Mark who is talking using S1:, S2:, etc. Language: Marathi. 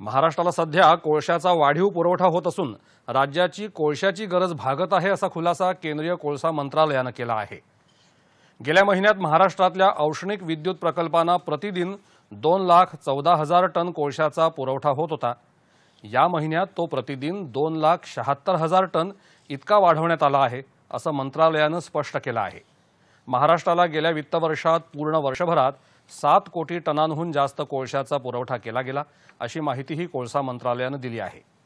S1: महाराष्ट्राला सध्या कोळशाचा वाढीव पुरवठा होत असून राज्याची कोळशाची गरज भागत आहे असा खुलासा केंद्रीय कोळसा मंत्रालयानं केला आहे गेल्या महिन्यात महाराष्ट्रातल्या औष्णिक विद्युत प्रकल्पांना प्रतिदिन दोन लाख चौदा हजार टन कोळशाचा पुरवठा होत होता या महिन्यात तो प्रतिदिन दोन लाख शहात्तर हजार टन इतका वाढवण्यात आला आहे असं मंत्रालयानं स्पष्ट केलं आहे महाराष्ट्राला गेल्या वित्त वर्षात पूर्ण वर्षभरात सात कोटी टनांहून जास्त कोळशाचा पुरवठा केला गेला अशी माहितीही कोळसा मंत्रालयानं दिली आहे